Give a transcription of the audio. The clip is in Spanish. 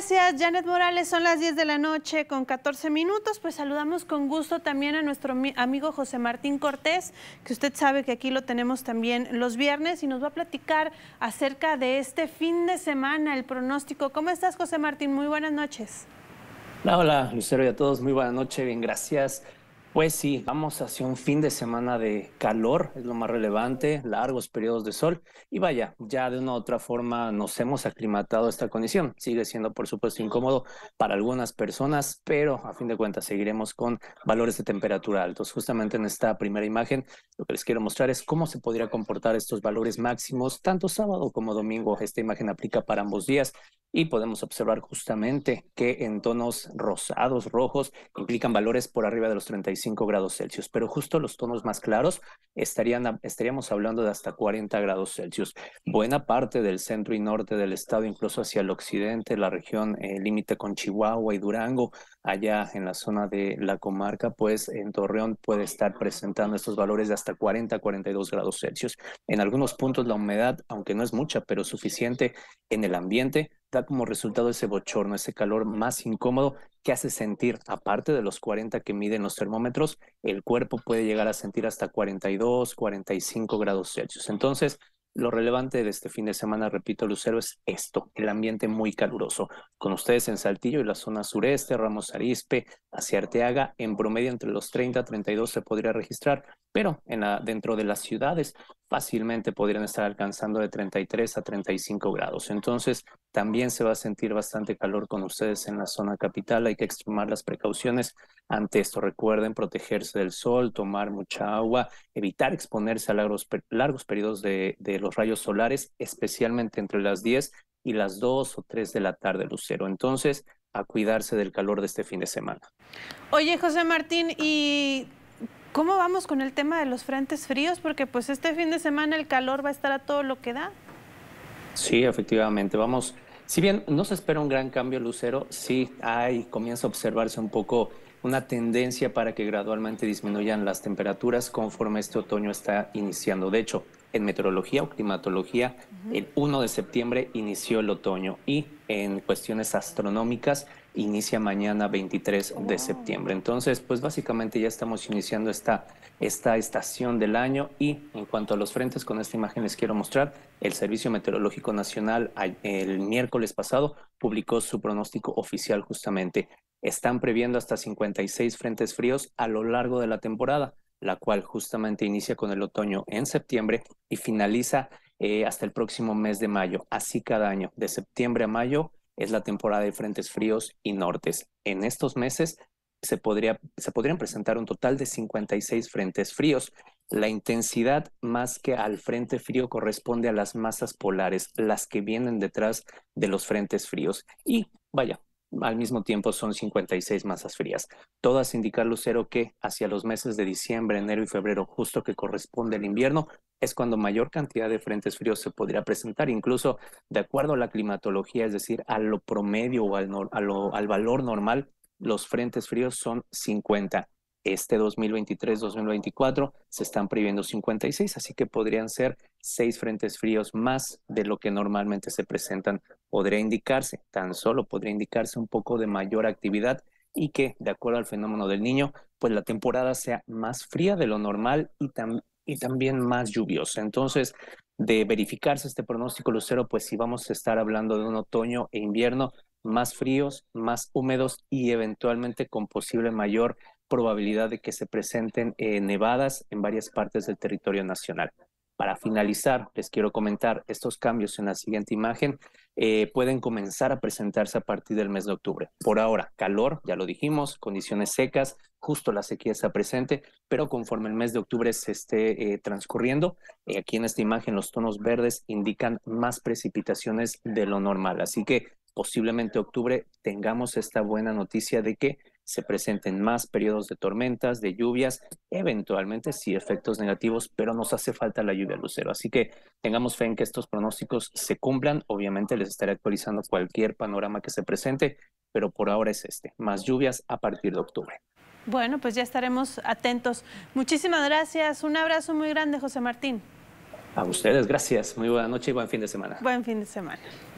Gracias, Janet Morales. Son las 10 de la noche con 14 minutos. Pues saludamos con gusto también a nuestro amigo José Martín Cortés, que usted sabe que aquí lo tenemos también los viernes y nos va a platicar acerca de este fin de semana, el pronóstico. ¿Cómo estás, José Martín? Muy buenas noches. Hola, Lucero y a todos, muy buenas noches, bien, gracias. Pues sí, vamos hacia un fin de semana de calor, es lo más relevante, largos periodos de sol y vaya, ya de una u otra forma nos hemos aclimatado a esta condición. Sigue siendo, por supuesto, incómodo para algunas personas, pero a fin de cuentas seguiremos con valores de temperatura altos. Justamente en esta primera imagen lo que les quiero mostrar es cómo se podría comportar estos valores máximos, tanto sábado como domingo. Esta imagen aplica para ambos días y podemos observar justamente que en tonos rosados, rojos, implican valores por arriba de los 35 grados Celsius, pero justo los tonos más claros estarían, estaríamos hablando de hasta 40 grados Celsius. Buena parte del centro y norte del estado, incluso hacia el occidente, la región eh, límite con Chihuahua y Durango, allá en la zona de la comarca, pues en Torreón puede estar presentando estos valores de hasta 40, 42 grados Celsius. En algunos puntos la humedad, aunque no es mucha, pero suficiente en el ambiente, da como resultado ese bochorno, ese calor más incómodo que hace sentir, aparte de los 40 que miden los termómetros, el cuerpo puede llegar a sentir hasta 42, 45 grados Celsius. Entonces, lo relevante de este fin de semana, repito, Lucero, es esto, el ambiente muy caluroso. Con ustedes en Saltillo y la zona sureste, Ramos Arispe, hacia Arteaga, en promedio entre los 30 y 32 se podría registrar, pero en la, dentro de las ciudades fácilmente podrían estar alcanzando de 33 a 35 grados. Entonces, también se va a sentir bastante calor con ustedes en la zona capital. Hay que extremar las precauciones ante esto. Recuerden protegerse del sol, tomar mucha agua, evitar exponerse a largos, largos periodos de, de los rayos solares, especialmente entre las 10 y las 2 o 3 de la tarde, Lucero. Entonces, a cuidarse del calor de este fin de semana. Oye, José Martín, ¿y ¿Cómo vamos con el tema de los frentes fríos? Porque pues este fin de semana el calor va a estar a todo lo que da. Sí, efectivamente, vamos. Si bien no se espera un gran cambio lucero, sí hay, comienza a observarse un poco una tendencia para que gradualmente disminuyan las temperaturas conforme este otoño está iniciando. De hecho, en meteorología o climatología, el 1 de septiembre inició el otoño y en cuestiones astronómicas inicia mañana 23 de septiembre. Entonces, pues básicamente ya estamos iniciando esta, esta estación del año y en cuanto a los frentes, con esta imagen les quiero mostrar, el Servicio Meteorológico Nacional el miércoles pasado publicó su pronóstico oficial justamente. Están previendo hasta 56 frentes fríos a lo largo de la temporada la cual justamente inicia con el otoño en septiembre y finaliza eh, hasta el próximo mes de mayo, así cada año, de septiembre a mayo es la temporada de frentes fríos y nortes. En estos meses se, se podrían presentar un total de 56 frentes fríos. La intensidad más que al frente frío corresponde a las masas polares, las que vienen detrás de los frentes fríos. Y vaya, al mismo tiempo son 56 masas frías. Todas indican, Lucero, que hacia los meses de diciembre, enero y febrero, justo que corresponde el invierno, es cuando mayor cantidad de frentes fríos se podría presentar, incluso de acuerdo a la climatología, es decir, a lo promedio o al, al valor normal, los frentes fríos son 50. Este 2023-2024 se están previendo 56, así que podrían ser seis frentes fríos más de lo que normalmente se presentan podría indicarse, tan solo podría indicarse un poco de mayor actividad y que, de acuerdo al fenómeno del niño, pues la temporada sea más fría de lo normal y, y también más lluviosa. Entonces, de verificarse este pronóstico lucero, pues sí vamos a estar hablando de un otoño e invierno más fríos, más húmedos y eventualmente con posible mayor probabilidad de que se presenten eh, nevadas en varias partes del territorio nacional. Para finalizar, les quiero comentar, estos cambios en la siguiente imagen eh, pueden comenzar a presentarse a partir del mes de octubre. Por ahora, calor, ya lo dijimos, condiciones secas, justo la sequía está presente, pero conforme el mes de octubre se esté eh, transcurriendo, eh, aquí en esta imagen los tonos verdes indican más precipitaciones de lo normal. Así que posiblemente octubre tengamos esta buena noticia de que se presenten más periodos de tormentas, de lluvias, eventualmente sí efectos negativos, pero nos hace falta la lluvia lucero. Así que tengamos fe en que estos pronósticos se cumplan. Obviamente les estaré actualizando cualquier panorama que se presente, pero por ahora es este, más lluvias a partir de octubre. Bueno, pues ya estaremos atentos. Muchísimas gracias. Un abrazo muy grande, José Martín. A ustedes, gracias. Muy buena noche y buen fin de semana. Buen fin de semana.